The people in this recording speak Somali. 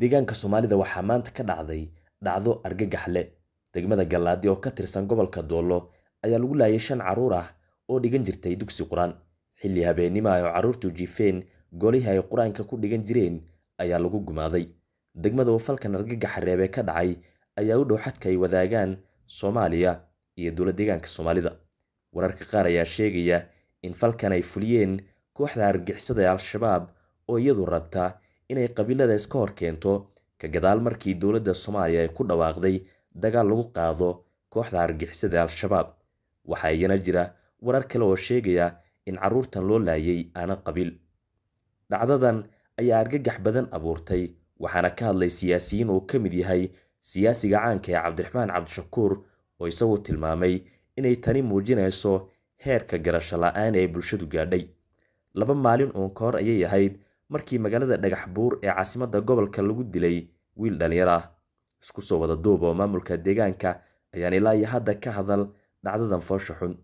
deegaanka soomaalida waxaa maanta ka dhacday dhacdo argagax argagaxle degmada gallaadi oo ka tirsan gobolka doollo ayaa lagu laayay shan caruur ah oo dhigan jirtay dugsi qur-aan xilli habeennimo ah oo carruurtu jiifeen golihii ay qur-aanka ku dhigan jireen ayaa lagu gumaaday degmada oo falkan argagax reebee ka dhacay ayaa u dhow xadka ay wadaagaan soomaaliya iyo dowla deegaanka soomaalida wararka qaar ayaa sheegaya in falkan ay fuliyeen kooxda argixisada ee al-shabaab oo iyadu rabtaa inay qabiilada iska hor keento ka gadaal markii dowladda soomaaliya ay ku dhawaaqday dagaal lagu qaado kooxda hargixisada al-shabaab waxaa iyana jira warar kale oo sheegaya in caruurtan loo laayay aana qabiil dhacdadan ayaa argagax badan abuurtay waxaana ka hadlay siyaasiyiin uu ka mid yahay siyaasiga caanka ee cabdiraxmaan cabdishakuur oo isagu tilmaamay inay tani muujinayso heerka garasho la'aan aan ee bulshadu gaadhay laba maalin uun ka hor ayay ahayd markii magaalada dhagax buur ee caasimada gobolka lagu dilay wiil dhalinyar ah isku soo wada duub oo maamulka deegaanka ayaan ilaa iyo hadda ka hadal dhacdadan foosha xun